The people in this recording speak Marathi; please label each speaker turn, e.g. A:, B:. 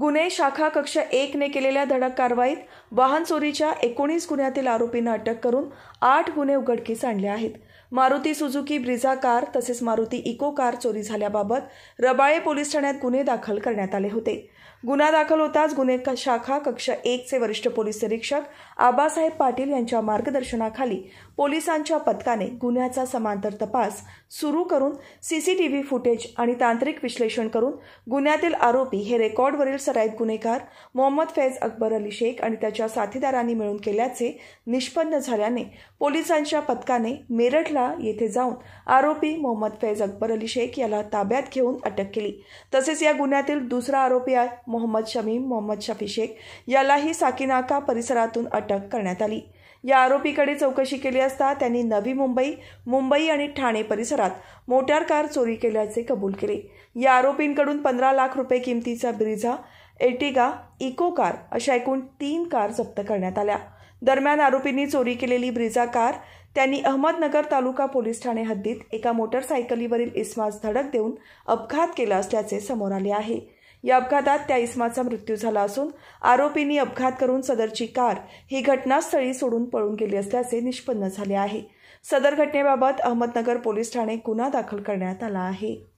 A: गुन्हे शाखा कक्ष एकने केलेल्या धडक कारवाईत वाहन चोरीच्या एकोणीस गुन्ह्यातील आरोपींना अटक करून आठ गुन्हे उघडकीस आणले आहेत मारुती सुझुकी ब्रिझा कार तसेच मारुती इको कार चोरी झाल्याबाबत रबाळे पोलीस ठाण्यात गुन्हे दाखल करण्यात आले होते गुन्हा दाखल होताच गुन्हे शाखा कक्ष एकचे वरिष्ठ पोलीस निरीक्षक आबासाहेब पाटील यांच्या मार्गदर्शनाखाली पोलिसांच्या पथकाने गुन्ह्याचा समांतर तपास सुरू करून सीसीटीव्ही फुटेज आणि तांत्रिक विश्लेषण करून गुन्ह्यातील आरोपी हे रेकॉर्डवरील सराईत गुन्हेगार मोहम्मद फैज अकबर अली शेख आणि त्याच्या साथीदारांनी मिळून केल्याचे निष्पन्न झाल्याने पोलिसांच्या पथकाने मेरठला येथे जाऊन आरोपी मोहम्मद फैज अकबर अली शेख याला ताब्यात घेऊन अटक केली तसेच या गुन्ह्यातील दुसरा आरोपी आहे मोहम्मद शमीम मोहम्मद शफी शेख यालाही साकीनाका परिसरातून अटक करण्यात आली या आरोपीकडे चौकशी केली असता त्यांनी नवी मुंबई मुंबई आणि ठाणे परिसरात मोटार कार चोरी केल्याचे कबूल केले या आरोपींकडून पंधरा लाख रुपये किमतीचा ब्रिझा एटिगा इको कार अशा एकूण तीन कार जप्त करण्यात आल्या दरम्यान आरोपींनी चोरी केलेली ब्रिजा कार त्यांनी अहमदनगर तालुका पोलीस ठाणे हद्दीत एका मोटरसायकलीवरील इस्मास धडक देऊन अपघात केला असल्याचे समोर आले आहे या अपघातात त्या इस्माचा मृत्यू झाला असून आरोपींनी अपघात करून सदरची कार ही घटनास्थळी सोडून पळून गेली असल्याचे निष्पन्न झाले आहे सदर घटनेबाबत अहमदनगर पोलीस ठाणे गुन्हा दाखल करण्यात आला आहे